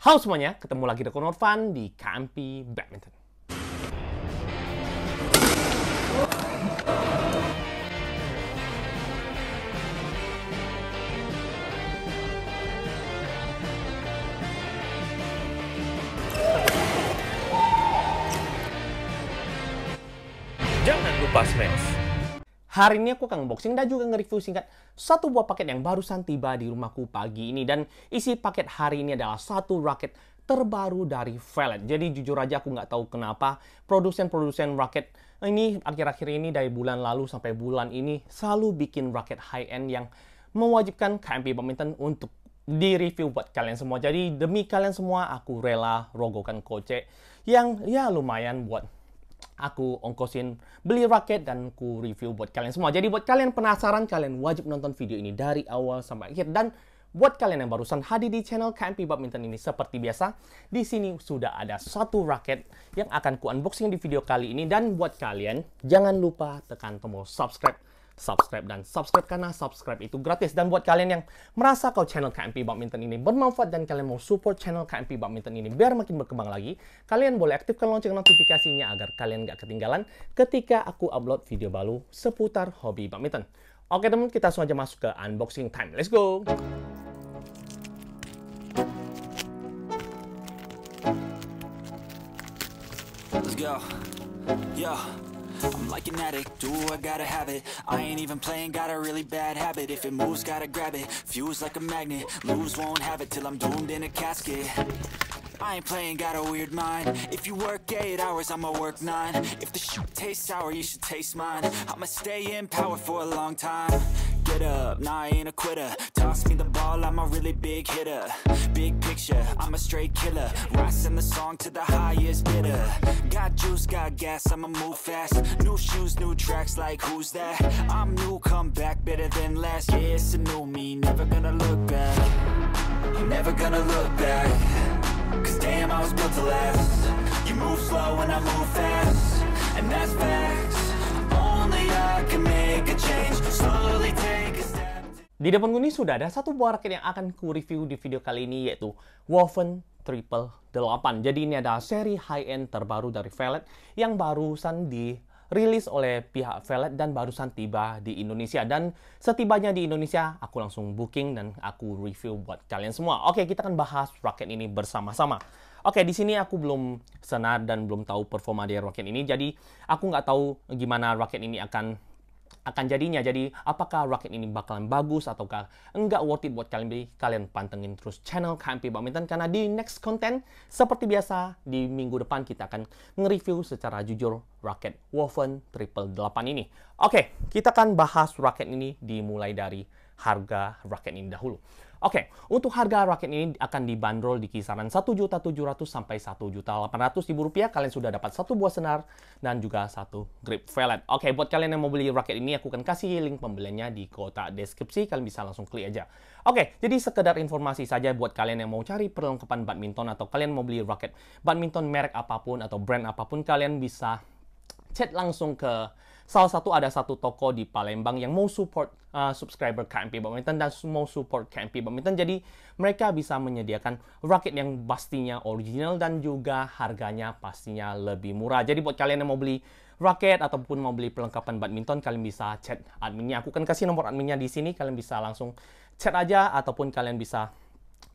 Halo semuanya, ketemu lagi dengan Norvan di Kampi Badminton. Jangan lupa smash Hari ini aku akan unboxing dan juga nge-review singkat satu buah paket yang barusan tiba di rumahku pagi ini. Dan isi paket hari ini adalah satu raket terbaru dari Valet. Jadi jujur aja aku nggak tahu kenapa produsen-produsen raket ini akhir-akhir ini dari bulan lalu sampai bulan ini selalu bikin raket high-end yang mewajibkan KMP Badminton untuk di review buat kalian semua. Jadi demi kalian semua aku rela rogokan kocek yang ya lumayan buat aku ongkosin beli raket dan ku review buat kalian semua. Jadi buat kalian penasaran, kalian wajib nonton video ini dari awal sampai akhir. Dan buat kalian yang barusan hadir di channel KMP Badminton ini, seperti biasa, di sini sudah ada satu raket yang akan ku unboxing di video kali ini. Dan buat kalian, jangan lupa tekan tombol subscribe subscribe dan subscribe karena subscribe itu gratis dan buat kalian yang merasa kalau channel KMP Badminton ini bermanfaat dan kalian mau support channel KMP Badminton ini biar makin berkembang lagi kalian boleh aktifkan lonceng notifikasinya agar kalian gak ketinggalan ketika aku upload video baru seputar hobi badminton Oke teman kita langsung aja masuk ke unboxing time let's go Let's go. Yeah. I'm like an addict, do I gotta have it I ain't even playing, got a really bad habit If it moves, gotta grab it, fuse like a magnet Lose, won't have it till I'm doomed in a casket I ain't playing, got a weird mind If you work 8 hours, I'ma work 9 If the shoot tastes sour, you should taste mine I'ma stay in power for a long time up, nah I ain't a quitter Toss me the ball, I'm a really big hitter Big picture, I'm a straight killer Rising the song to the highest bidder Got juice, got gas, I'ma move fast New shoes, new tracks, like who's that? I'm new, come back, better than last Yeah, it's a new me, never gonna look back Never gonna look back Cause damn, I was built to last You move slow and I move fast And that's facts Only I can make a change Slowly Di depan gue ini sudah ada satu buah raket yang akan ku review di video kali ini yaitu Woven Triple 8. Jadi ini adalah seri high-end terbaru dari Velet yang barusan dirilis oleh pihak Velet dan barusan tiba di Indonesia. Dan setibanya di Indonesia, aku langsung booking dan aku review buat kalian semua. Oke, kita akan bahas raket ini bersama-sama. Oke, di sini aku belum senar dan belum tahu performa dari raket ini. Jadi, aku nggak tahu gimana raket ini akan akan jadinya. Jadi apakah raket ini bakalan bagus ataukah enggak worth it buat kalian beli? Kalian pantengin terus channel KMP Badminton karena di next konten seperti biasa di minggu depan kita akan nge-review secara jujur raket Woven Triple 8 ini. Oke, kita akan bahas raket ini dimulai dari harga raket ini dahulu. Oke, okay, untuk harga raket ini akan dibanderol di kisaran 1.700 sampai 1.800 ribu rupiah. Kalian sudah dapat satu buah senar dan juga satu grip valet. Oke, okay, buat kalian yang mau beli raket ini, aku akan kasih link pembeliannya di kotak deskripsi. Kalian bisa langsung klik aja. Oke, okay, jadi sekedar informasi saja buat kalian yang mau cari perlengkapan badminton atau kalian mau beli raket badminton merek apapun atau brand apapun, kalian bisa chat langsung ke salah satu ada satu toko di Palembang yang mau support uh, subscriber KMP Badminton dan mau support KMP Badminton. Jadi mereka bisa menyediakan raket yang pastinya original dan juga harganya pastinya lebih murah. Jadi buat kalian yang mau beli raket ataupun mau beli perlengkapan badminton, kalian bisa chat adminnya. Aku kan kasih nomor adminnya di sini, kalian bisa langsung chat aja ataupun kalian bisa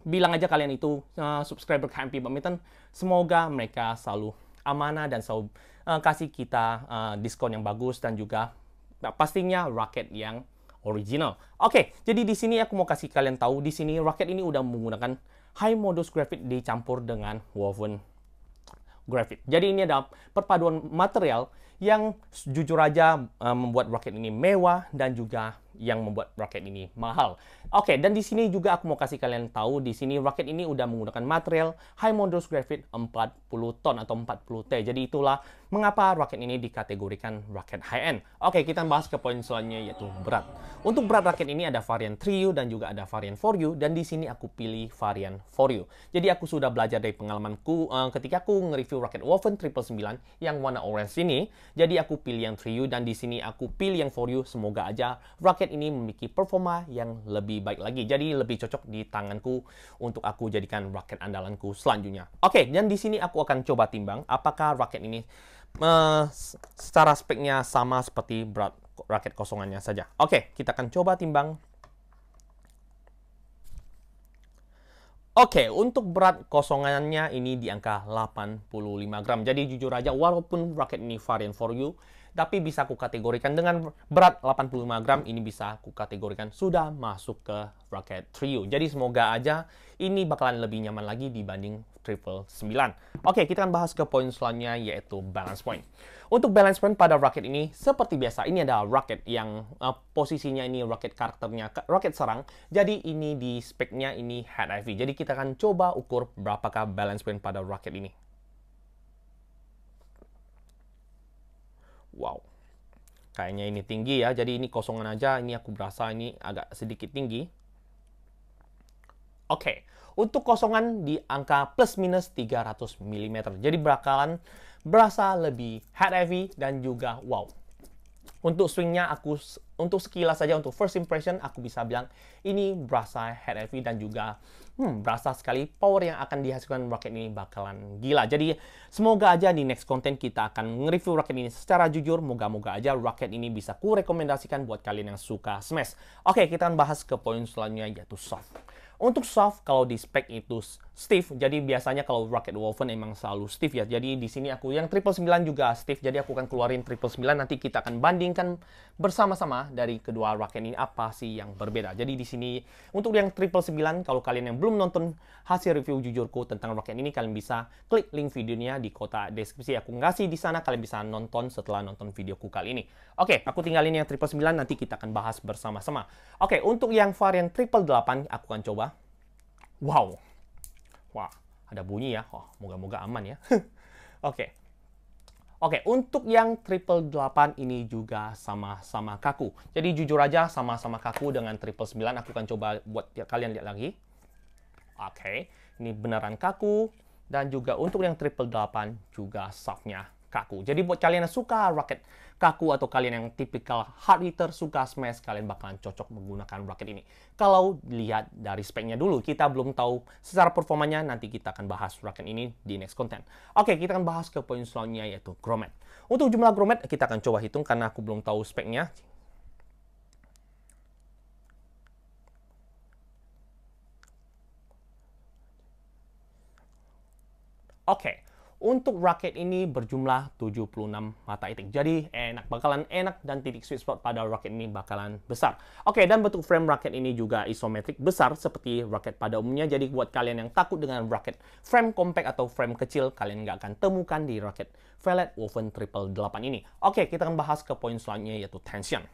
bilang aja kalian itu uh, subscriber KMP Badminton. Semoga mereka selalu amanah dan selalu uh, kasih kita uh, diskon yang bagus dan juga uh, pastinya raket yang original. Oke, okay, jadi di sini aku mau kasih kalian tahu di sini raket ini udah menggunakan high modus graphite dicampur dengan woven graphite. Jadi ini ada perpaduan material yang jujur aja uh, membuat raket ini mewah dan juga yang membuat raket ini mahal. Oke, okay, dan di sini juga aku mau kasih kalian tahu di sini raket ini udah menggunakan material high modulus graphite 40 ton atau 40T. Jadi itulah mengapa raket ini dikategorikan raket high end. Oke, okay, kita bahas ke poin selanjutnya yaitu berat. Untuk berat raket ini ada varian 3U dan juga ada varian 4U dan di sini aku pilih varian 4U. Jadi aku sudah belajar dari pengalamanku uh, ketika aku nge-review raket Woven 999 yang warna orange ini. Jadi aku pilih yang 3U dan di sini aku pilih yang 4U. Semoga aja raket raket ini memiliki performa yang lebih baik lagi. Jadi lebih cocok di tanganku untuk aku jadikan raket andalanku selanjutnya. Oke, okay, dan di sini aku akan coba timbang apakah raket ini uh, secara speknya sama seperti berat raket kosongannya saja. Oke, okay, kita akan coba timbang Oke, okay, untuk berat kosongannya ini di angka 85 gram. Jadi jujur aja, walaupun raket ini varian for you, tapi bisa aku kategorikan dengan berat 85 gram ini bisa aku kategorikan sudah masuk ke Rocket Trio. Jadi semoga aja ini bakalan lebih nyaman lagi dibanding triple 9. Oke, kita akan bahas ke poin selanjutnya yaitu balance point. Untuk balance point pada rocket ini seperti biasa ini adalah rocket yang uh, posisinya ini rocket karakternya rocket serang. Jadi ini di speknya ini head IV. Jadi kita akan coba ukur berapakah balance point pada rocket ini. wow kayaknya ini tinggi ya jadi ini kosongan aja ini aku berasa ini agak sedikit tinggi oke okay. untuk kosongan di angka plus minus 300 mm jadi bakalan berasa lebih head heavy dan juga wow untuk swingnya aku untuk sekilas saja untuk first impression aku bisa bilang ini berasa head heavy dan juga hmm, berasa sekali power yang akan dihasilkan rocket ini bakalan gila. Jadi semoga aja di next konten kita akan nge-review rocket ini secara jujur. Moga-moga aja rocket ini bisa kurekomendasikan buat kalian yang suka smash. Oke, kita akan bahas ke poin selanjutnya yaitu soft. Untuk soft kalau di spek itu stiff, jadi biasanya kalau Rocket Woven emang selalu stiff ya. Jadi di sini aku yang triple sembilan juga stiff, jadi aku akan keluarin triple sembilan. nanti kita akan bandingkan bersama-sama dari kedua Rocket ini apa sih yang berbeda. Jadi di sini untuk yang triple sembilan, kalau kalian yang belum nonton hasil review jujurku tentang Rocket ini kalian bisa klik link videonya di kota deskripsi aku ngasih di sana kalian bisa nonton setelah nonton videoku kali ini. Oke, aku tinggalin yang triple sembilan. nanti kita akan bahas bersama-sama. Oke, untuk yang varian triple delapan, aku akan coba Wow. Wah, ada bunyi ya. Oh, moga-moga aman ya. Oke. Oke, okay. untuk yang triple 8 ini juga sama-sama kaku. Jadi jujur aja sama-sama kaku dengan triple 9. Aku akan coba buat ya, kalian lihat lagi. Oke, okay. ini beneran kaku. Dan juga untuk yang triple 8 juga softnya kaku. Jadi buat kalian yang suka raket kaku atau kalian yang tipikal hard hitter suka smash, kalian bakalan cocok menggunakan raket ini. Kalau lihat dari speknya dulu, kita belum tahu secara performanya, nanti kita akan bahas raket ini di next content. Oke, kita akan bahas ke poin selanjutnya yaitu grommet. Untuk jumlah grommet, kita akan coba hitung karena aku belum tahu speknya. Oke, okay. Untuk raket ini berjumlah 76 mata itik. Jadi enak, bakalan enak dan titik sweet spot pada raket ini bakalan besar. Oke, dan bentuk frame raket ini juga isometrik besar seperti raket pada umumnya. Jadi buat kalian yang takut dengan raket frame compact atau frame kecil, kalian nggak akan temukan di raket Velvet Woven Triple 8 ini. Oke, kita akan bahas ke poin selanjutnya yaitu tension.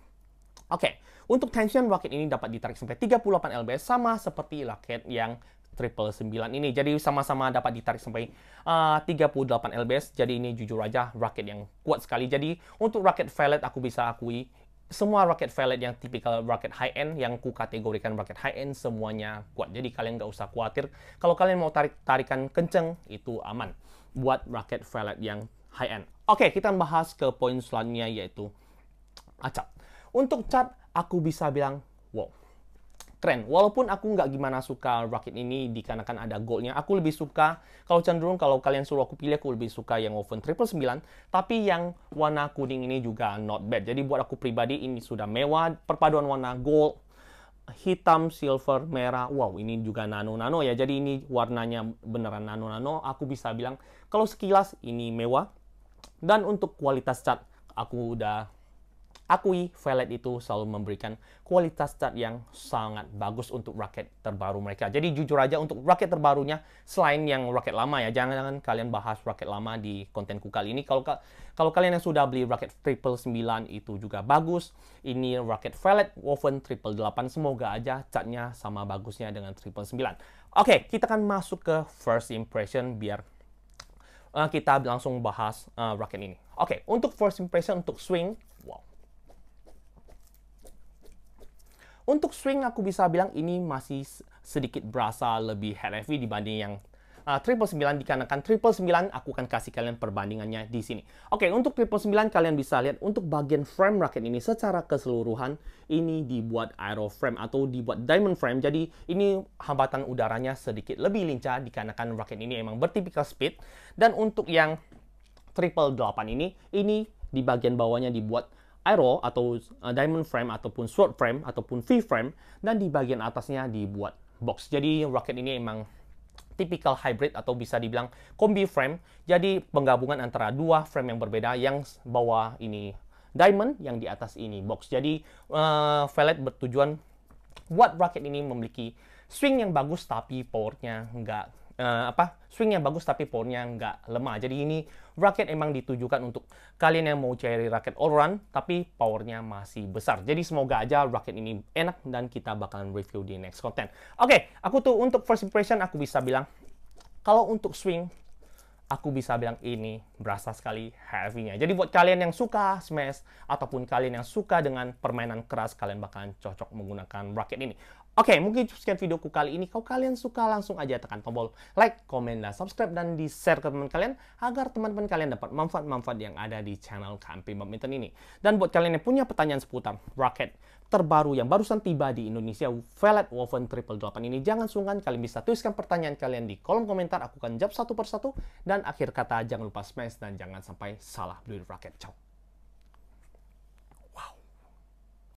Oke, okay. untuk tension raket ini dapat ditarik sampai 38 lbs sama seperti raket yang triple ini. Jadi sama-sama dapat ditarik sampai uh, 38 LBS. Jadi ini jujur aja raket yang kuat sekali. Jadi untuk raket valet aku bisa akui semua raket valet yang tipikal raket high end yang ku kategorikan raket high end semuanya kuat jadi kalian nggak usah khawatir kalau kalian mau tarik tarikan kenceng itu aman buat raket valet yang high end oke okay, kita bahas ke poin selanjutnya yaitu acap. Ah, untuk cat aku bisa bilang wow tren. Walaupun aku nggak gimana suka raket ini dikarenakan ada goldnya, aku lebih suka, kalau cenderung kalau kalian suruh aku pilih, aku lebih suka yang oven sembilan tapi yang warna kuning ini juga not bad. Jadi buat aku pribadi ini sudah mewah, perpaduan warna gold, hitam, silver, merah. Wow, ini juga nano-nano ya. Jadi ini warnanya beneran nano-nano. Aku bisa bilang kalau sekilas ini mewah. Dan untuk kualitas cat, aku udah akui Valet itu selalu memberikan kualitas cat yang sangat bagus untuk raket terbaru mereka. Jadi jujur aja untuk raket terbarunya selain yang raket lama ya, jangan-jangan kalian bahas raket lama di kontenku kali ini. Kalau kalau kalian yang sudah beli raket triple 9 itu juga bagus. Ini raket Valet Woven triple 8 semoga aja catnya sama bagusnya dengan triple 9. Oke, kita akan masuk ke first impression biar eh, kita langsung bahas uh, raket ini. Oke, okay, untuk first impression untuk swing Untuk swing aku bisa bilang ini masih sedikit berasa lebih head heavy dibanding yang ah, triple uh, 9 dikarenakan triple 9 aku akan kasih kalian perbandingannya di sini. Oke, okay, untuk triple 9 kalian bisa lihat untuk bagian frame raket ini secara keseluruhan ini dibuat aero frame atau dibuat diamond frame. Jadi ini hambatan udaranya sedikit lebih lincah dikarenakan raket ini emang bertipikal speed dan untuk yang triple 8 ini ini di bagian bawahnya dibuat arrow atau eh, diamond frame ataupun sword frame ataupun V frame dan di bagian atasnya dibuat box. Jadi rocket ini emang tipikal hybrid atau bisa dibilang kombi frame. Jadi penggabungan antara dua frame yang berbeda yang bawah ini diamond, yang di atas ini box. Jadi uh, eh, velet bertujuan buat rocket ini memiliki swing yang bagus tapi powernya nggak uh, apa swingnya bagus tapi powernya nggak lemah. Jadi ini raket emang ditujukan untuk kalian yang mau cari raket all run tapi powernya masih besar. Jadi semoga aja raket ini enak dan kita bakalan review di next content. Oke, okay, aku tuh untuk first impression aku bisa bilang kalau untuk swing aku bisa bilang ini berasa sekali heavy-nya. Jadi buat kalian yang suka smash ataupun kalian yang suka dengan permainan keras, kalian bakalan cocok menggunakan raket ini. Oke, okay, mungkin sekian videoku kali ini. Kalau kalian suka, langsung aja tekan tombol like, komen, dan subscribe, dan di-share ke teman kalian agar teman-teman kalian dapat manfaat-manfaat yang ada di channel Kampi Badminton ini. Dan buat kalian yang punya pertanyaan seputar raket terbaru yang barusan tiba di Indonesia, Velvet Woven Triple 8 ini, jangan sungkan, kalian bisa tuliskan pertanyaan kalian di kolom komentar. Aku akan jawab satu persatu. Dan akhir kata, jangan lupa smash dan jangan sampai salah beli raket. Ciao!